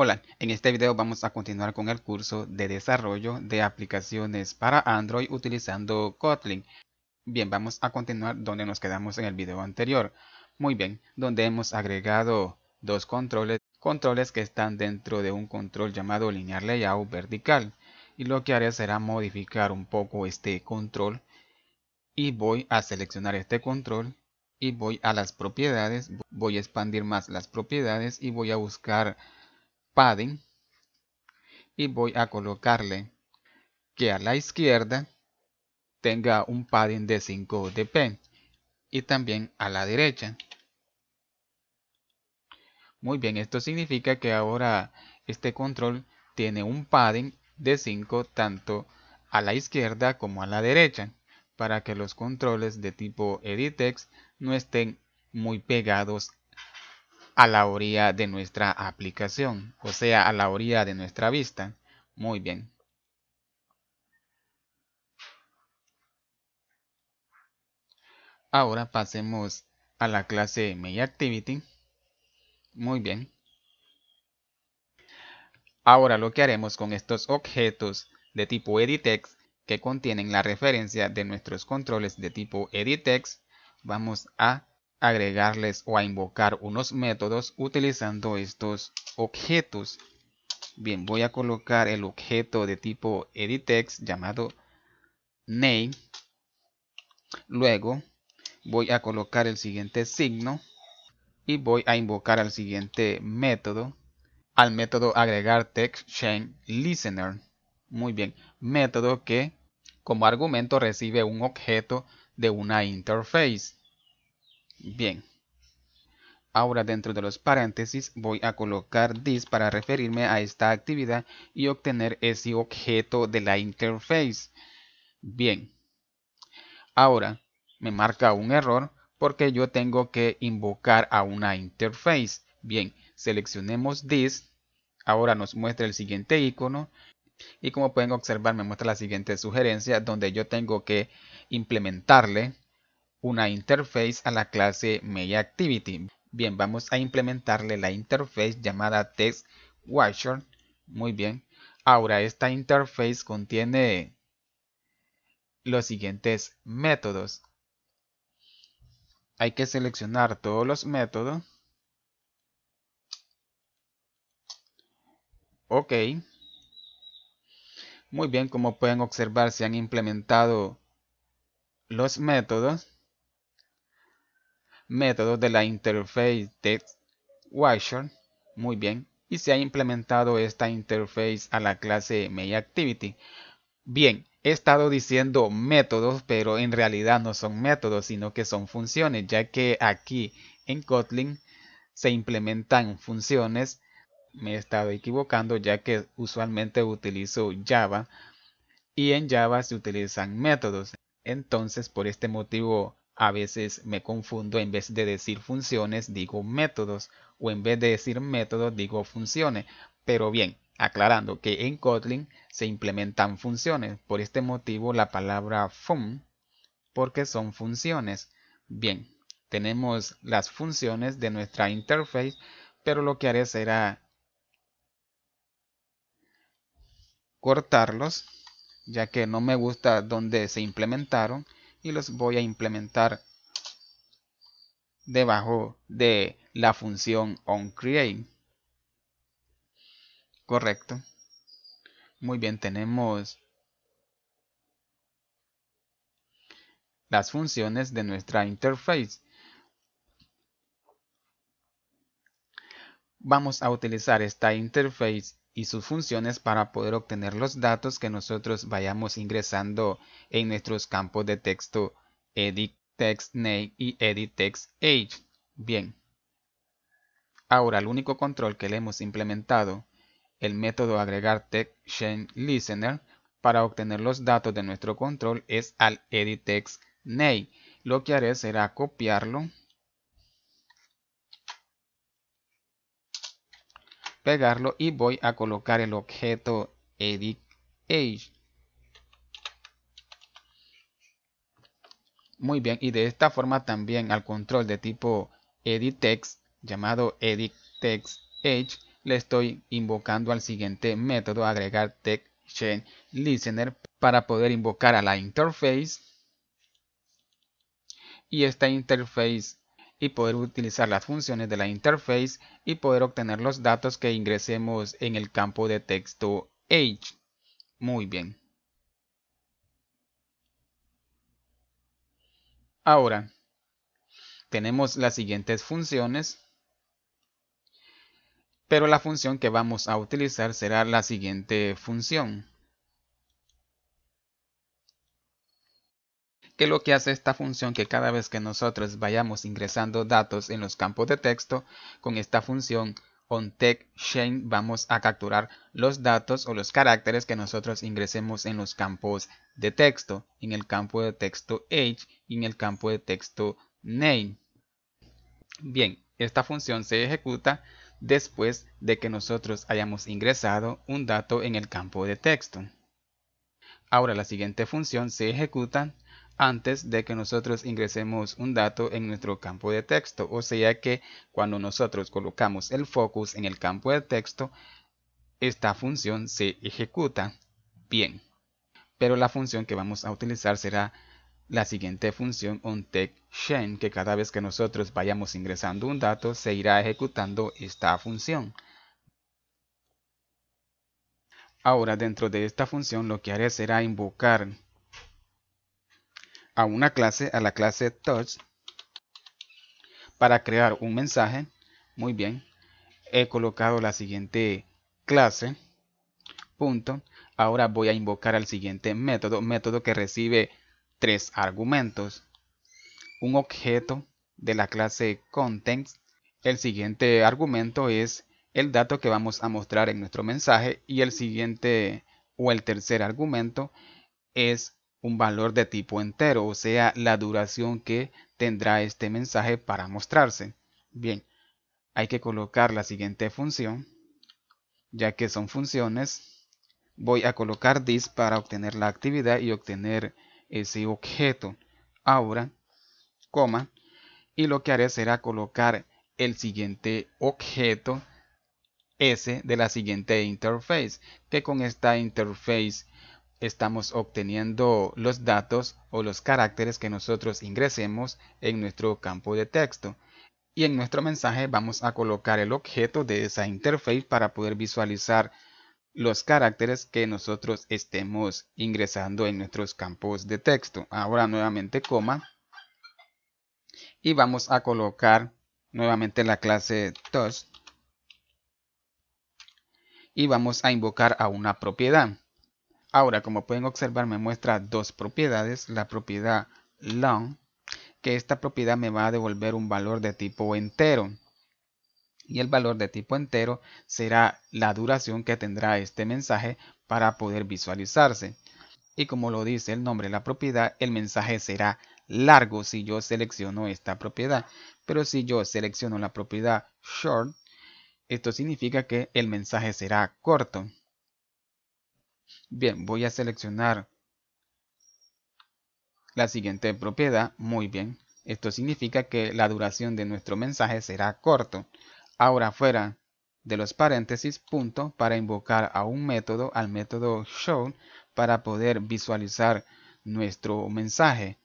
Hola, en este video vamos a continuar con el curso de desarrollo de aplicaciones para Android utilizando Kotlin. Bien, vamos a continuar donde nos quedamos en el video anterior. Muy bien, donde hemos agregado dos controles, controles que están dentro de un control llamado linear layout vertical. Y lo que haré será modificar un poco este control y voy a seleccionar este control y voy a las propiedades, voy a expandir más las propiedades y voy a buscar padding y voy a colocarle que a la izquierda tenga un padding de 5 dp y también a la derecha muy bien esto significa que ahora este control tiene un padding de 5 tanto a la izquierda como a la derecha para que los controles de tipo editex no estén muy pegados a la orilla de nuestra aplicación, o sea, a la orilla de nuestra vista. Muy bien. Ahora pasemos a la clase activity Muy bien. Ahora lo que haremos con estos objetos de tipo editext que contienen la referencia de nuestros controles de tipo editext, vamos a agregarles o a invocar unos métodos utilizando estos objetos. Bien, voy a colocar el objeto de tipo editext llamado name. Luego voy a colocar el siguiente signo y voy a invocar al siguiente método, al método agregar text listener. Muy bien, método que como argumento recibe un objeto de una interface. Bien. Ahora dentro de los paréntesis voy a colocar this para referirme a esta actividad y obtener ese objeto de la interface. Bien. Ahora me marca un error porque yo tengo que invocar a una interface. Bien, seleccionemos this. Ahora nos muestra el siguiente icono. Y como pueden observar me muestra la siguiente sugerencia donde yo tengo que implementarle una interface a la clase MayActivity. Bien, vamos a implementarle la interface llamada TextWatcher. Muy bien. Ahora, esta interface contiene los siguientes métodos. Hay que seleccionar todos los métodos. Ok. Muy bien, como pueden observar, se han implementado los métodos métodos de la interface de muy bien, y se ha implementado esta interface a la clase MayActivity. Bien, he estado diciendo métodos, pero en realidad no son métodos, sino que son funciones, ya que aquí en Kotlin se implementan funciones. Me he estado equivocando ya que usualmente utilizo Java y en Java se utilizan métodos. Entonces, por este motivo a veces me confundo, en vez de decir funciones digo métodos o en vez de decir métodos digo funciones. Pero bien, aclarando que en Kotlin se implementan funciones. Por este motivo la palabra fun, porque son funciones. Bien, tenemos las funciones de nuestra interface, pero lo que haré será cortarlos, ya que no me gusta donde se implementaron y los voy a implementar debajo de la función onCreate. Correcto. Muy bien, tenemos las funciones de nuestra interface. Vamos a utilizar esta interface y sus funciones para poder obtener los datos que nosotros vayamos ingresando en nuestros campos de texto edit text y edit text age. Bien. Ahora el único control que le hemos implementado, el método agregar text listener para obtener los datos de nuestro control es al edit text Lo que haré será copiarlo pegarlo y voy a colocar el objeto edit age muy bien y de esta forma también al control de tipo edit text llamado edit text Edge. le estoy invocando al siguiente método agregar text listener para poder invocar a la interface y esta interface y poder utilizar las funciones de la interface y poder obtener los datos que ingresemos en el campo de texto age. Muy bien. Ahora, tenemos las siguientes funciones, pero la función que vamos a utilizar será la siguiente función. que lo que hace esta función que cada vez que nosotros vayamos ingresando datos en los campos de texto, con esta función change vamos a capturar los datos o los caracteres que nosotros ingresemos en los campos de texto, en el campo de texto age y en el campo de texto name. Bien, esta función se ejecuta después de que nosotros hayamos ingresado un dato en el campo de texto. Ahora la siguiente función se ejecuta antes de que nosotros ingresemos un dato en nuestro campo de texto. O sea que cuando nosotros colocamos el focus en el campo de texto, esta función se ejecuta. Bien. Pero la función que vamos a utilizar será la siguiente función change que cada vez que nosotros vayamos ingresando un dato, se irá ejecutando esta función. Ahora dentro de esta función lo que haré será invocar a una clase, a la clase touch, para crear un mensaje. Muy bien, he colocado la siguiente clase. Punto. Ahora voy a invocar al siguiente método, método que recibe tres argumentos. Un objeto de la clase content El siguiente argumento es el dato que vamos a mostrar en nuestro mensaje y el siguiente o el tercer argumento es un valor de tipo entero, o sea, la duración que tendrá este mensaje para mostrarse. Bien, hay que colocar la siguiente función, ya que son funciones. Voy a colocar this para obtener la actividad y obtener ese objeto. Ahora, coma, y lo que haré será colocar el siguiente objeto S de la siguiente interface, que con esta interface estamos obteniendo los datos o los caracteres que nosotros ingresemos en nuestro campo de texto. Y en nuestro mensaje vamos a colocar el objeto de esa interface para poder visualizar los caracteres que nosotros estemos ingresando en nuestros campos de texto. Ahora nuevamente coma. Y vamos a colocar nuevamente la clase TOS. Y vamos a invocar a una propiedad. Ahora, como pueden observar, me muestra dos propiedades, la propiedad long, que esta propiedad me va a devolver un valor de tipo entero. Y el valor de tipo entero será la duración que tendrá este mensaje para poder visualizarse. Y como lo dice el nombre de la propiedad, el mensaje será largo si yo selecciono esta propiedad. Pero si yo selecciono la propiedad short, esto significa que el mensaje será corto. Bien, voy a seleccionar la siguiente propiedad. Muy bien. Esto significa que la duración de nuestro mensaje será corto. Ahora fuera de los paréntesis punto para invocar a un método, al método show, para poder visualizar nuestro mensaje.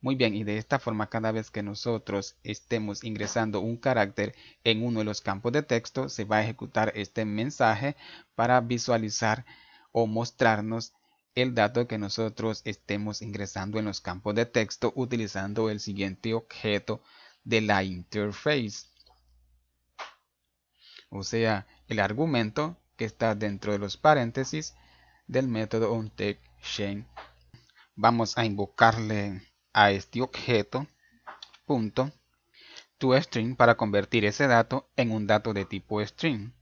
Muy bien, y de esta forma cada vez que nosotros estemos ingresando un carácter en uno de los campos de texto, se va a ejecutar este mensaje para visualizar o mostrarnos el dato que nosotros estemos ingresando en los campos de texto utilizando el siguiente objeto de la interface. O sea, el argumento que está dentro de los paréntesis del método onTextChain. Vamos a invocarle a este objeto punto toString para convertir ese dato en un dato de tipo string.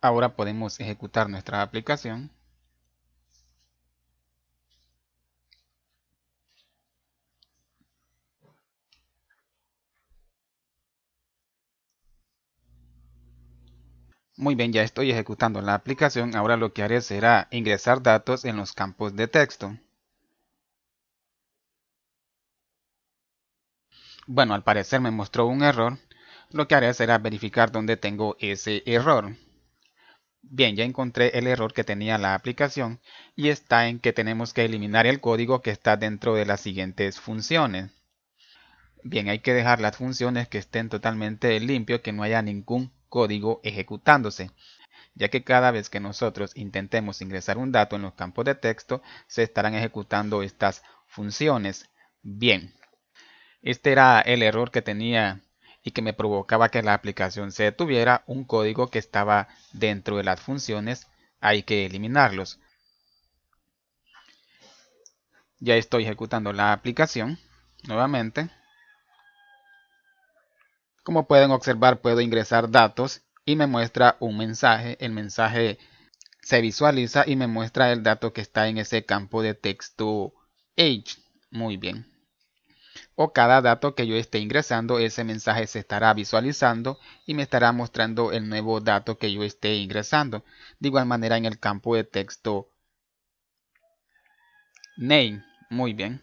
Ahora podemos ejecutar nuestra aplicación. Muy bien, ya estoy ejecutando la aplicación. Ahora lo que haré será ingresar datos en los campos de texto. Bueno, al parecer me mostró un error. Lo que haré será verificar dónde tengo ese error. Bien, ya encontré el error que tenía la aplicación y está en que tenemos que eliminar el código que está dentro de las siguientes funciones. Bien, hay que dejar las funciones que estén totalmente limpias, que no haya ningún código ejecutándose, ya que cada vez que nosotros intentemos ingresar un dato en los campos de texto, se estarán ejecutando estas funciones. Bien, este era el error que tenía y que me provocaba que la aplicación se detuviera, un código que estaba dentro de las funciones, hay que eliminarlos. Ya estoy ejecutando la aplicación nuevamente. Como pueden observar, puedo ingresar datos y me muestra un mensaje. El mensaje se visualiza y me muestra el dato que está en ese campo de texto age. Muy bien o cada dato que yo esté ingresando, ese mensaje se estará visualizando y me estará mostrando el nuevo dato que yo esté ingresando. De igual manera en el campo de texto name. Muy bien.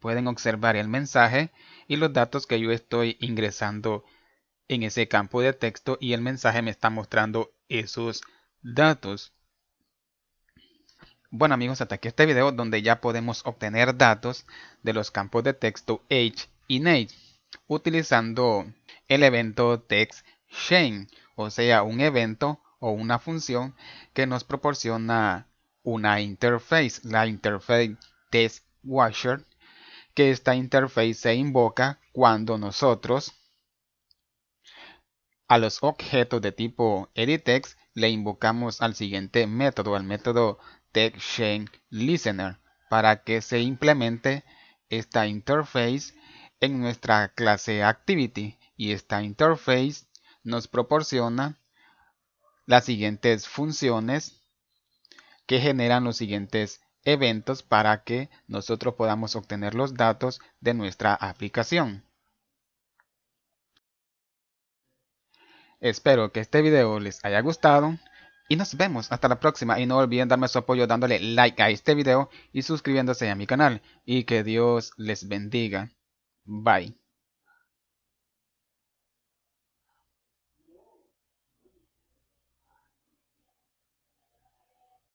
Pueden observar el mensaje y los datos que yo estoy ingresando en ese campo de texto y el mensaje me está mostrando esos datos. Bueno amigos, hasta aquí este video donde ya podemos obtener datos de los campos de texto age y name utilizando el evento text change o sea, un evento o una función que nos proporciona una interface, la interface test washer, que esta interface se invoca cuando nosotros a los objetos de tipo editext le invocamos al siguiente método, al método Tech Listener para que se implemente esta interface en nuestra clase Activity y esta interface nos proporciona las siguientes funciones que generan los siguientes eventos para que nosotros podamos obtener los datos de nuestra aplicación. Espero que este video les haya gustado y nos vemos hasta la próxima y no olviden darme su apoyo dándole like a este video y suscribiéndose a mi canal. Y que Dios les bendiga. Bye.